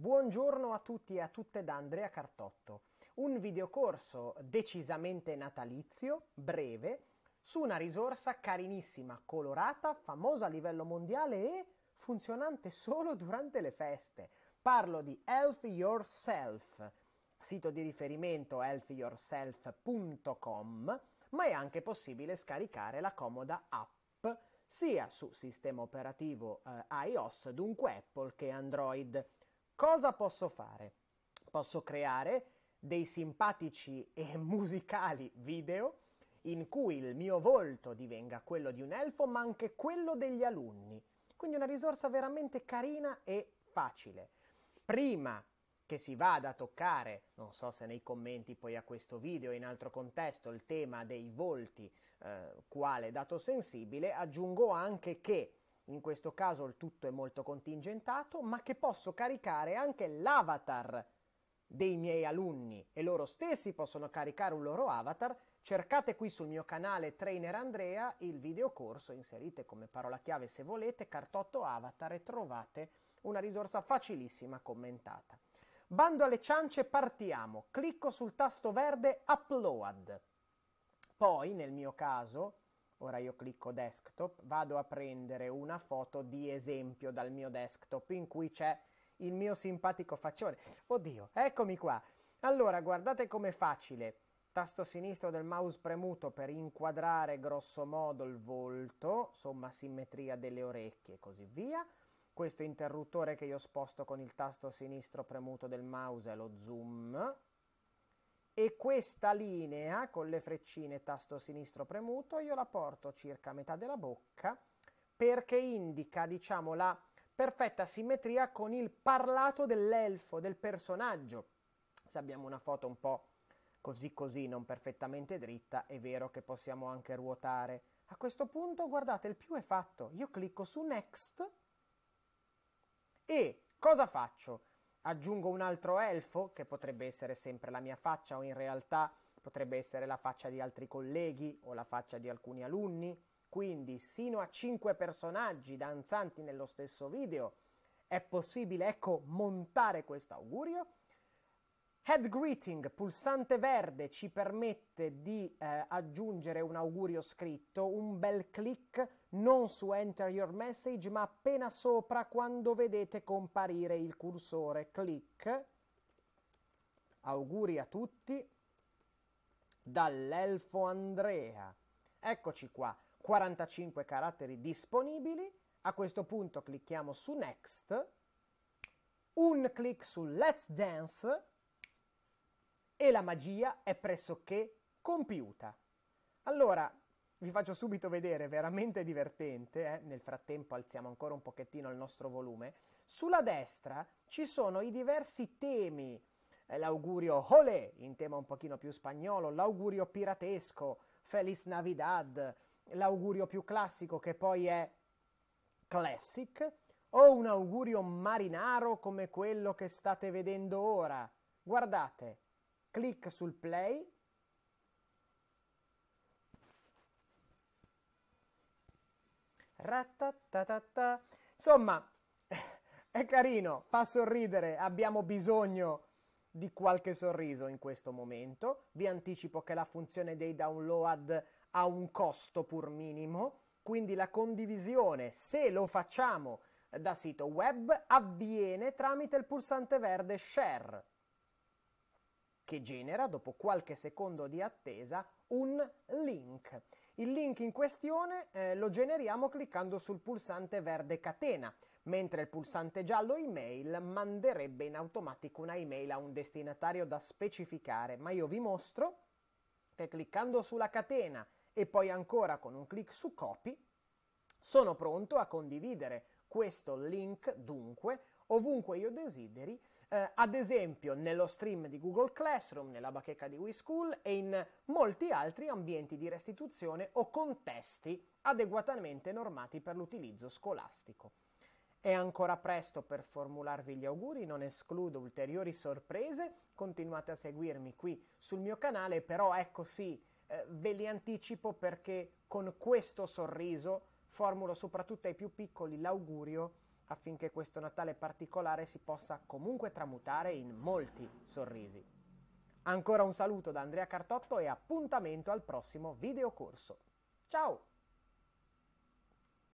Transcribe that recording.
Buongiorno a tutti e a tutte da Andrea Cartotto, un videocorso decisamente natalizio, breve, su una risorsa carinissima, colorata, famosa a livello mondiale e funzionante solo durante le feste. Parlo di Health Yourself, sito di riferimento healthyourself.com, ma è anche possibile scaricare la comoda app sia su sistema operativo eh, iOS, dunque Apple che Android. Cosa posso fare? Posso creare dei simpatici e musicali video in cui il mio volto divenga quello di un elfo, ma anche quello degli alunni. Quindi una risorsa veramente carina e facile. Prima che si vada a toccare, non so se nei commenti poi a questo video in altro contesto, il tema dei volti eh, quale dato sensibile, aggiungo anche che in questo caso il tutto è molto contingentato, ma che posso caricare anche l'avatar dei miei alunni e loro stessi possono caricare un loro avatar. Cercate qui sul mio canale Trainer Andrea il videocorso, inserite come parola chiave se volete cartotto avatar e trovate una risorsa facilissima commentata. Bando alle ciance, partiamo. Clicco sul tasto verde Upload. Poi, nel mio caso, Ora io clicco desktop, vado a prendere una foto di esempio dal mio desktop in cui c'è il mio simpatico faccione. Oddio, eccomi qua. Allora, guardate com'è facile. Tasto sinistro del mouse premuto per inquadrare grosso modo il volto, somma simmetria delle orecchie e così via. Questo interruttore che io sposto con il tasto sinistro premuto del mouse è lo zoom, e questa linea con le freccine tasto sinistro premuto io la porto circa a metà della bocca perché indica diciamo la perfetta simmetria con il parlato dell'elfo, del personaggio. Se abbiamo una foto un po' così così, non perfettamente dritta, è vero che possiamo anche ruotare. A questo punto, guardate, il più è fatto. Io clicco su Next e cosa faccio? Aggiungo un altro elfo, che potrebbe essere sempre la mia faccia o in realtà potrebbe essere la faccia di altri colleghi o la faccia di alcuni alunni. Quindi, sino a 5 personaggi danzanti nello stesso video, è possibile, ecco, montare questo augurio Head greeting, pulsante verde, ci permette di eh, aggiungere un augurio scritto, un bel clic non su enter your message ma appena sopra quando vedete comparire il cursore. Clic, auguri a tutti, dall'elfo Andrea. Eccoci qua, 45 caratteri disponibili. A questo punto clicchiamo su next, un clic su let's dance e la magia è pressoché compiuta. Allora, vi faccio subito vedere, veramente divertente, eh? nel frattempo alziamo ancora un pochettino il nostro volume, sulla destra ci sono i diversi temi, eh, l'augurio Ole, in tema un pochino più spagnolo, l'augurio piratesco, Feliz Navidad, l'augurio più classico che poi è classic, o un augurio marinaro come quello che state vedendo ora. Guardate, clic sul play Insomma, è carino, fa sorridere, abbiamo bisogno di qualche sorriso in questo momento. Vi anticipo che la funzione dei download ha un costo pur minimo, quindi la condivisione, se lo facciamo da sito web, avviene tramite il pulsante verde share che genera, dopo qualche secondo di attesa, un link. Il link in questione eh, lo generiamo cliccando sul pulsante verde catena, mentre il pulsante giallo email manderebbe in automatico una email a un destinatario da specificare, ma io vi mostro che cliccando sulla catena e poi ancora con un clic su copy sono pronto a condividere questo link dunque ovunque io desideri eh, ad esempio nello stream di Google Classroom, nella bacheca di WeSchool e in molti altri ambienti di restituzione o contesti adeguatamente normati per l'utilizzo scolastico. È ancora presto per formularvi gli auguri, non escludo ulteriori sorprese, continuate a seguirmi qui sul mio canale, però ecco sì, eh, ve li anticipo perché con questo sorriso formulo soprattutto ai più piccoli l'augurio affinché questo Natale particolare si possa comunque tramutare in molti sorrisi. Ancora un saluto da Andrea Cartotto e appuntamento al prossimo videocorso. Ciao!